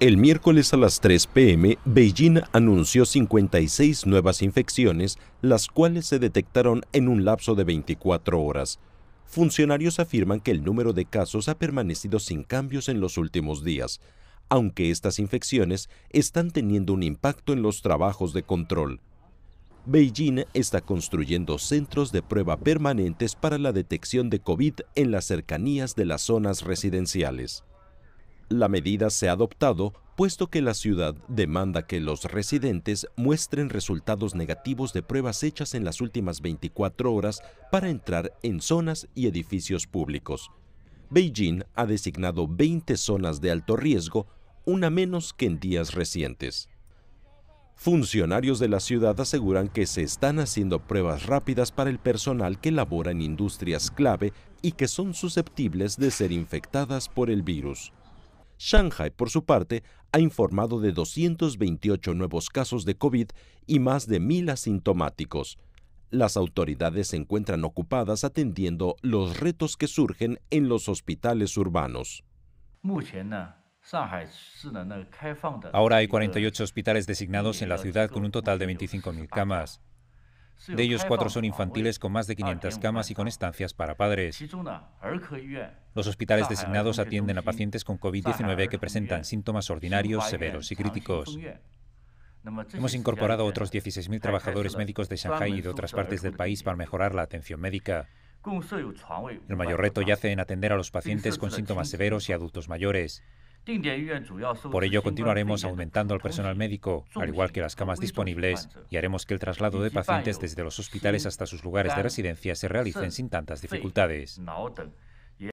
El miércoles a las 3 pm, Beijing anunció 56 nuevas infecciones, las cuales se detectaron en un lapso de 24 horas. Funcionarios afirman que el número de casos ha permanecido sin cambios en los últimos días, aunque estas infecciones están teniendo un impacto en los trabajos de control. Beijing está construyendo centros de prueba permanentes para la detección de COVID en las cercanías de las zonas residenciales. La medida se ha adoptado puesto que la ciudad demanda que los residentes muestren resultados negativos de pruebas hechas en las últimas 24 horas para entrar en zonas y edificios públicos. Beijing ha designado 20 zonas de alto riesgo, una menos que en días recientes. Funcionarios de la ciudad aseguran que se están haciendo pruebas rápidas para el personal que labora en industrias clave y que son susceptibles de ser infectadas por el virus. Shanghai, por su parte, ha informado de 228 nuevos casos de COVID y más de 1.000 asintomáticos. Las autoridades se encuentran ocupadas atendiendo los retos que surgen en los hospitales urbanos. Ahora hay 48 hospitales designados en la ciudad con un total de 25.000 camas. De ellos, cuatro son infantiles con más de 500 camas y con estancias para padres. Los hospitales designados atienden a pacientes con COVID-19 que presentan síntomas ordinarios, severos y críticos. Hemos incorporado otros 16.000 trabajadores médicos de Shanghái y de otras partes del país para mejorar la atención médica. El mayor reto yace en atender a los pacientes con síntomas severos y adultos mayores. Por ello continuaremos aumentando el personal médico, al igual que las camas disponibles, y haremos que el traslado de pacientes desde los hospitales hasta sus lugares de residencia se realicen sin tantas dificultades.